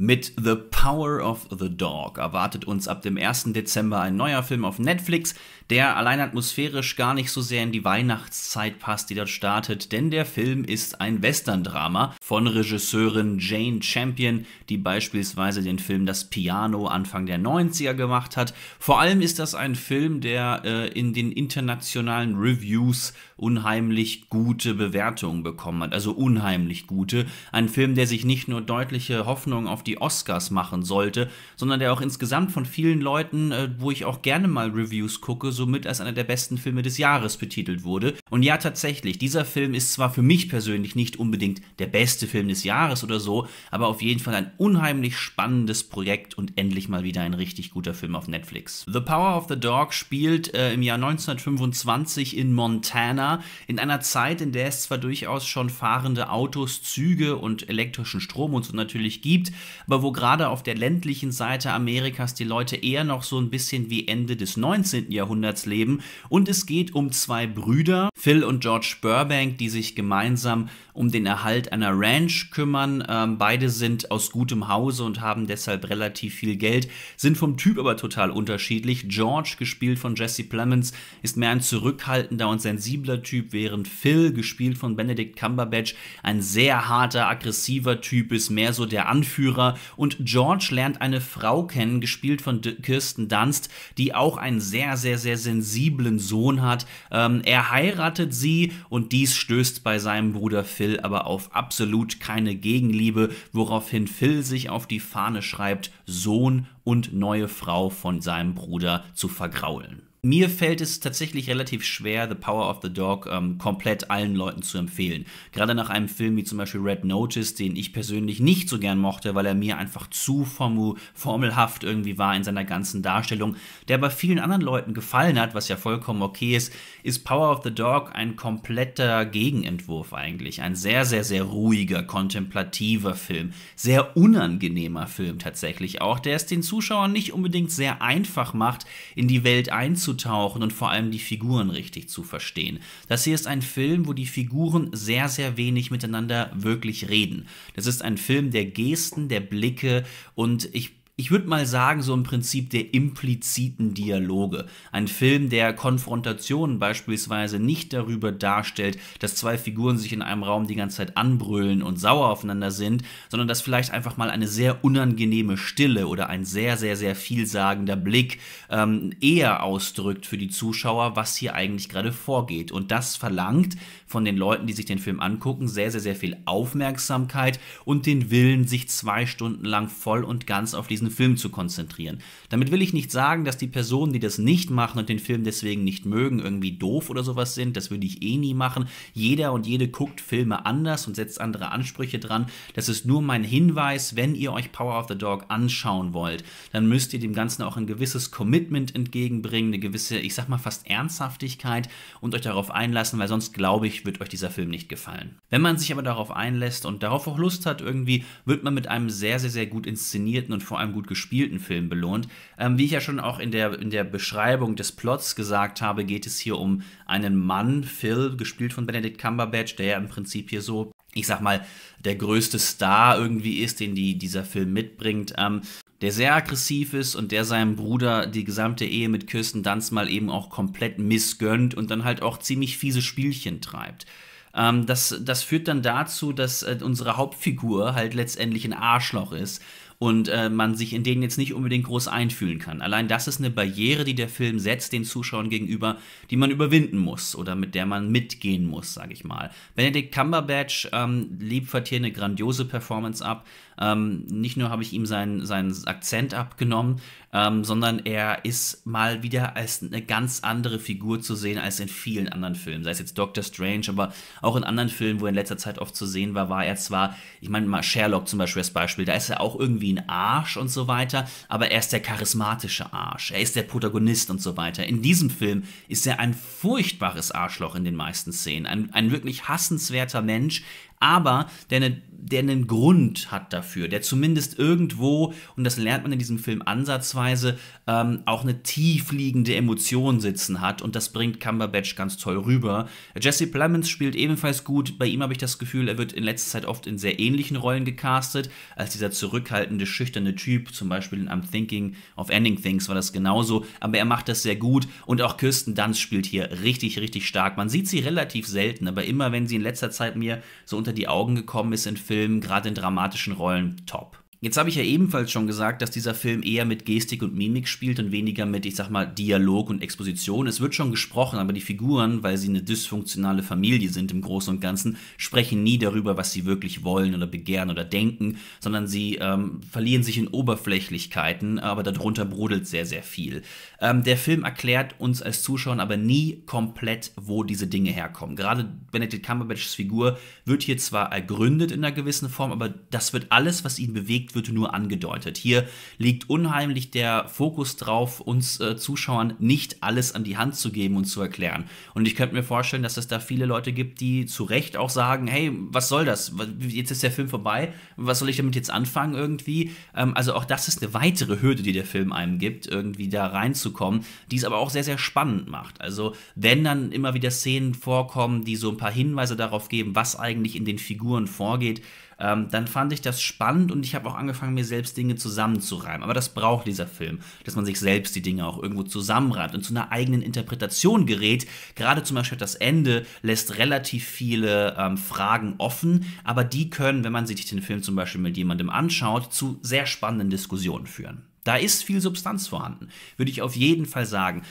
Mit The Power of the Dog erwartet uns ab dem 1. Dezember ein neuer Film auf Netflix, der allein atmosphärisch gar nicht so sehr in die Weihnachtszeit passt, die dort startet, denn der Film ist ein Western-Drama von Regisseurin Jane Champion, die beispielsweise den Film Das Piano Anfang der 90er gemacht hat. Vor allem ist das ein Film, der äh, in den internationalen Reviews unheimlich gute Bewertungen bekommen hat, also unheimlich gute. Ein Film, der sich nicht nur deutliche Hoffnungen auf die die Oscars machen sollte, sondern der auch insgesamt von vielen Leuten, äh, wo ich auch gerne mal Reviews gucke, somit als einer der besten Filme des Jahres betitelt wurde. Und ja, tatsächlich, dieser Film ist zwar für mich persönlich nicht unbedingt der beste Film des Jahres oder so, aber auf jeden Fall ein unheimlich spannendes Projekt und endlich mal wieder ein richtig guter Film auf Netflix. The Power of the Dog spielt äh, im Jahr 1925 in Montana, in einer Zeit, in der es zwar durchaus schon fahrende Autos, Züge und elektrischen Strom und so natürlich gibt, aber wo gerade auf der ländlichen Seite Amerikas die Leute eher noch so ein bisschen wie Ende des 19. Jahrhunderts leben. Und es geht um zwei Brüder, Phil und George Burbank, die sich gemeinsam um den Erhalt einer Ranch kümmern. Ähm, beide sind aus gutem Hause und haben deshalb relativ viel Geld, sind vom Typ aber total unterschiedlich. George, gespielt von Jesse Plemons, ist mehr ein zurückhaltender und sensibler Typ, während Phil, gespielt von Benedict Cumberbatch, ein sehr harter, aggressiver Typ ist, mehr so der Anführer. Und George lernt eine Frau kennen, gespielt von Kirsten Dunst, die auch einen sehr, sehr, sehr sensiblen Sohn hat. Ähm, er heiratet sie und dies stößt bei seinem Bruder Phil will aber auf absolut keine Gegenliebe, woraufhin Phil sich auf die Fahne schreibt, Sohn und neue Frau von seinem Bruder zu vergraulen mir fällt es tatsächlich relativ schwer, The Power of the Dog ähm, komplett allen Leuten zu empfehlen. Gerade nach einem Film wie zum Beispiel Red Notice, den ich persönlich nicht so gern mochte, weil er mir einfach zu formelhaft irgendwie war in seiner ganzen Darstellung, der bei vielen anderen Leuten gefallen hat, was ja vollkommen okay ist, ist Power of the Dog ein kompletter Gegenentwurf eigentlich. Ein sehr, sehr, sehr ruhiger, kontemplativer Film. Sehr unangenehmer Film tatsächlich auch, der es den Zuschauern nicht unbedingt sehr einfach macht, in die Welt einzugehen einzutauchen und vor allem die Figuren richtig zu verstehen. Das hier ist ein Film, wo die Figuren sehr, sehr wenig miteinander wirklich reden. Das ist ein Film der Gesten, der Blicke und ich ich würde mal sagen, so ein Prinzip der impliziten Dialoge. Ein Film, der Konfrontationen beispielsweise nicht darüber darstellt, dass zwei Figuren sich in einem Raum die ganze Zeit anbrüllen und sauer aufeinander sind, sondern dass vielleicht einfach mal eine sehr unangenehme Stille oder ein sehr, sehr, sehr vielsagender Blick ähm, eher ausdrückt für die Zuschauer, was hier eigentlich gerade vorgeht. Und das verlangt von den Leuten, die sich den Film angucken, sehr, sehr, sehr viel Aufmerksamkeit und den Willen, sich zwei Stunden lang voll und ganz auf diesen diesen Film zu konzentrieren. Damit will ich nicht sagen, dass die Personen, die das nicht machen und den Film deswegen nicht mögen, irgendwie doof oder sowas sind. Das würde ich eh nie machen. Jeder und jede guckt Filme anders und setzt andere Ansprüche dran. Das ist nur mein Hinweis, wenn ihr euch Power of the Dog anschauen wollt, dann müsst ihr dem Ganzen auch ein gewisses Commitment entgegenbringen, eine gewisse, ich sag mal, fast Ernsthaftigkeit und euch darauf einlassen, weil sonst glaube ich, wird euch dieser Film nicht gefallen. Wenn man sich aber darauf einlässt und darauf auch Lust hat, irgendwie, wird man mit einem sehr, sehr, sehr gut inszenierten und vor allem gut gut gespielten Film belohnt. Ähm, wie ich ja schon auch in der, in der Beschreibung des Plots gesagt habe, geht es hier um einen Mann, Phil, gespielt von Benedict Cumberbatch, der ja im Prinzip hier so, ich sag mal, der größte Star irgendwie ist, den die, dieser Film mitbringt. Ähm, der sehr aggressiv ist und der seinem Bruder die gesamte Ehe mit Kirsten Dunst mal eben auch komplett missgönnt und dann halt auch ziemlich fiese Spielchen treibt. Ähm, das, das führt dann dazu, dass äh, unsere Hauptfigur halt letztendlich ein Arschloch ist und äh, man sich in denen jetzt nicht unbedingt groß einfühlen kann. Allein das ist eine Barriere, die der Film setzt den Zuschauern gegenüber, die man überwinden muss oder mit der man mitgehen muss, sage ich mal. Benedict Cumberbatch ähm, liefert hier eine grandiose Performance ab. Ähm, nicht nur habe ich ihm seinen, seinen Akzent abgenommen, ähm, sondern er ist mal wieder als eine ganz andere Figur zu sehen als in vielen anderen Filmen. Sei es jetzt Doctor Strange, aber auch in anderen Filmen, wo er in letzter Zeit oft zu sehen war, war er zwar, ich meine mal Sherlock zum Beispiel als Beispiel, da ist er auch irgendwie ein Arsch und so weiter, aber er ist der charismatische Arsch, er ist der Protagonist und so weiter. In diesem Film ist er ein furchtbares Arschloch in den meisten Szenen, ein, ein wirklich hassenswerter Mensch, aber der eine der einen Grund hat dafür, der zumindest irgendwo, und das lernt man in diesem Film ansatzweise, ähm, auch eine tiefliegende Emotion sitzen hat und das bringt Cumberbatch ganz toll rüber. Jesse Plemons spielt ebenfalls gut, bei ihm habe ich das Gefühl, er wird in letzter Zeit oft in sehr ähnlichen Rollen gecastet, als dieser zurückhaltende, schüchterne Typ, zum Beispiel in I'm Thinking of Ending Things war das genauso, aber er macht das sehr gut und auch Kirsten Dunst spielt hier richtig, richtig stark. Man sieht sie relativ selten, aber immer wenn sie in letzter Zeit mir so unter die Augen gekommen ist in Film, gerade in dramatischen Rollen, top. Jetzt habe ich ja ebenfalls schon gesagt, dass dieser Film eher mit Gestik und Mimik spielt und weniger mit, ich sag mal, Dialog und Exposition. Es wird schon gesprochen, aber die Figuren, weil sie eine dysfunktionale Familie sind im Großen und Ganzen, sprechen nie darüber, was sie wirklich wollen oder begehren oder denken, sondern sie ähm, verlieren sich in Oberflächlichkeiten, aber darunter brodelt sehr, sehr viel. Ähm, der Film erklärt uns als Zuschauern aber nie komplett, wo diese Dinge herkommen. Gerade Benedict Cumberbatchs Figur wird hier zwar ergründet in einer gewissen Form, aber das wird alles, was ihn bewegt, liegt, wird nur angedeutet. Hier liegt unheimlich der Fokus drauf, uns äh, Zuschauern nicht alles an die Hand zu geben und zu erklären. Und ich könnte mir vorstellen, dass es da viele Leute gibt, die zu Recht auch sagen, hey, was soll das? Jetzt ist der Film vorbei, was soll ich damit jetzt anfangen irgendwie? Ähm, also auch das ist eine weitere Hürde, die der Film einem gibt, irgendwie da reinzukommen, die es aber auch sehr, sehr spannend macht. Also wenn dann immer wieder Szenen vorkommen, die so ein paar Hinweise darauf geben, was eigentlich in den Figuren vorgeht, ähm, dann fand ich das spannend und ich habe auch angefangen, mir selbst Dinge zusammenzureimen. Aber das braucht dieser Film, dass man sich selbst die Dinge auch irgendwo zusammenreimt und zu einer eigenen Interpretation gerät. Gerade zum Beispiel das Ende lässt relativ viele ähm, Fragen offen, aber die können, wenn man sich den Film zum Beispiel mit jemandem anschaut, zu sehr spannenden Diskussionen führen. Da ist viel Substanz vorhanden, würde ich auf jeden Fall sagen.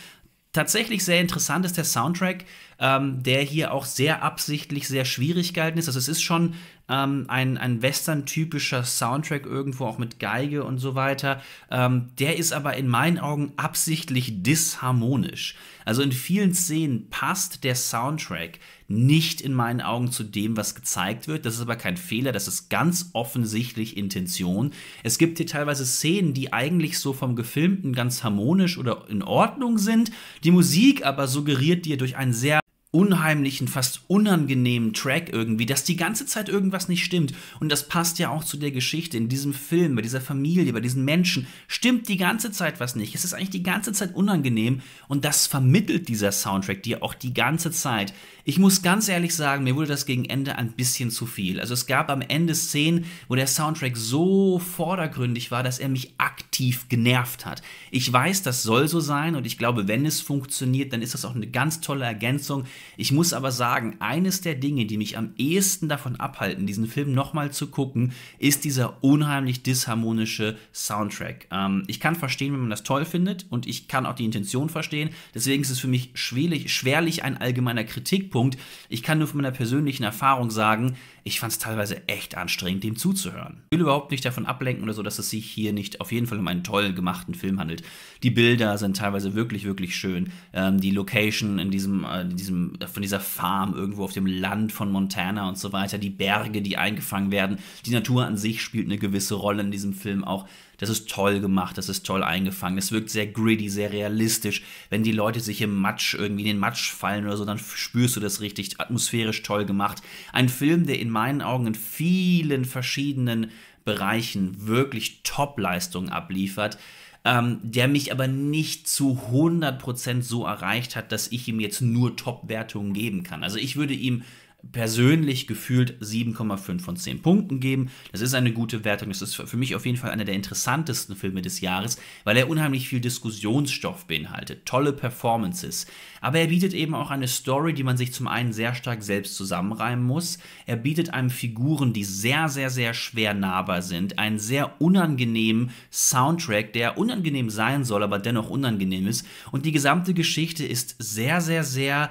Tatsächlich sehr interessant ist der Soundtrack ähm, der hier auch sehr absichtlich sehr schwierig gehalten ist. Also es ist schon ähm, ein, ein western-typischer Soundtrack irgendwo, auch mit Geige und so weiter. Ähm, der ist aber in meinen Augen absichtlich disharmonisch. Also in vielen Szenen passt der Soundtrack nicht in meinen Augen zu dem, was gezeigt wird. Das ist aber kein Fehler, das ist ganz offensichtlich Intention. Es gibt hier teilweise Szenen, die eigentlich so vom Gefilmten ganz harmonisch oder in Ordnung sind. Die Musik aber suggeriert dir durch einen sehr unheimlichen, fast unangenehmen Track irgendwie, dass die ganze Zeit irgendwas nicht stimmt. Und das passt ja auch zu der Geschichte in diesem Film, bei dieser Familie, bei diesen Menschen. Stimmt die ganze Zeit was nicht. Es ist eigentlich die ganze Zeit unangenehm und das vermittelt dieser Soundtrack dir auch die ganze Zeit. Ich muss ganz ehrlich sagen, mir wurde das gegen Ende ein bisschen zu viel. Also es gab am Ende Szenen, wo der Soundtrack so vordergründig war, dass er mich aktiv genervt hat. Ich weiß, das soll so sein und ich glaube, wenn es funktioniert, dann ist das auch eine ganz tolle Ergänzung. Ich muss aber sagen, eines der Dinge, die mich am ehesten davon abhalten, diesen Film nochmal zu gucken, ist dieser unheimlich disharmonische Soundtrack. Ähm, ich kann verstehen, wenn man das toll findet und ich kann auch die Intention verstehen. Deswegen ist es für mich schwerlich, schwerlich ein allgemeiner Kritikpunkt. Ich kann nur von meiner persönlichen Erfahrung sagen, ich fand es teilweise echt anstrengend, dem zuzuhören. Ich will überhaupt nicht davon ablenken oder so, dass es sich hier nicht auf jeden Fall um einen toll gemachten Film handelt. Die Bilder sind teilweise wirklich, wirklich schön. Ähm, die Location in diesem, äh, in diesem von dieser Farm irgendwo auf dem Land von Montana und so weiter, die Berge, die eingefangen werden. Die Natur an sich spielt eine gewisse Rolle in diesem Film auch. Das ist toll gemacht, das ist toll eingefangen. Es wirkt sehr gritty, sehr realistisch. Wenn die Leute sich im Matsch irgendwie in den Matsch fallen oder so, dann spürst du das richtig atmosphärisch toll gemacht. Ein Film, der in meinen Augen in vielen verschiedenen Bereichen wirklich Top-Leistungen abliefert ähm, der mich aber nicht zu 100% so erreicht hat, dass ich ihm jetzt nur Top-Wertungen geben kann. Also ich würde ihm persönlich gefühlt 7,5 von 10 Punkten geben. Das ist eine gute Wertung. Das ist für mich auf jeden Fall einer der interessantesten Filme des Jahres, weil er unheimlich viel Diskussionsstoff beinhaltet, tolle Performances. Aber er bietet eben auch eine Story, die man sich zum einen sehr stark selbst zusammenreimen muss. Er bietet einem Figuren, die sehr, sehr, sehr schwer nahbar sind, einen sehr unangenehmen Soundtrack, der unangenehm sein soll, aber dennoch unangenehm ist. Und die gesamte Geschichte ist sehr, sehr, sehr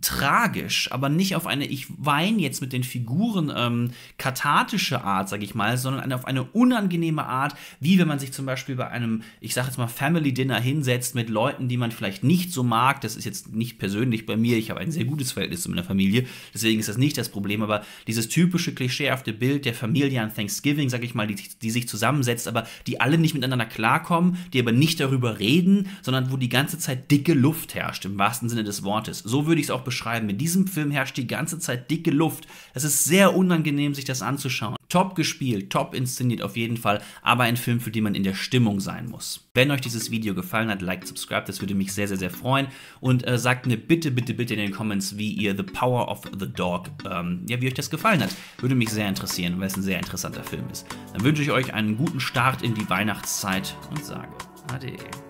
tragisch, aber nicht auf eine ich weine jetzt mit den Figuren ähm, kathartische Art, sag ich mal, sondern auf eine unangenehme Art, wie wenn man sich zum Beispiel bei einem, ich sag jetzt mal Family Dinner hinsetzt mit Leuten, die man vielleicht nicht so mag. Das ist jetzt nicht persönlich bei mir. Ich habe ein sehr gutes Verhältnis zu meiner Familie, deswegen ist das nicht das Problem. Aber dieses typische klischeehafte Bild der Familie an Thanksgiving, sag ich mal, die, die sich zusammensetzt, aber die alle nicht miteinander klarkommen, die aber nicht darüber reden, sondern wo die ganze Zeit dicke Luft herrscht im wahrsten Sinne des Wortes. So würde ich ich es auch beschreiben. In diesem Film herrscht die ganze Zeit dicke Luft. Es ist sehr unangenehm, sich das anzuschauen. Top gespielt, top inszeniert auf jeden Fall, aber ein Film, für den man in der Stimmung sein muss. Wenn euch dieses Video gefallen hat, liked, subscribed, das würde mich sehr, sehr, sehr freuen. Und äh, sagt mir bitte, bitte, bitte in den Comments, wie ihr The Power of the Dog, ähm, ja, wie euch das gefallen hat. Würde mich sehr interessieren, weil es ein sehr interessanter Film ist. Dann wünsche ich euch einen guten Start in die Weihnachtszeit und sage Ade.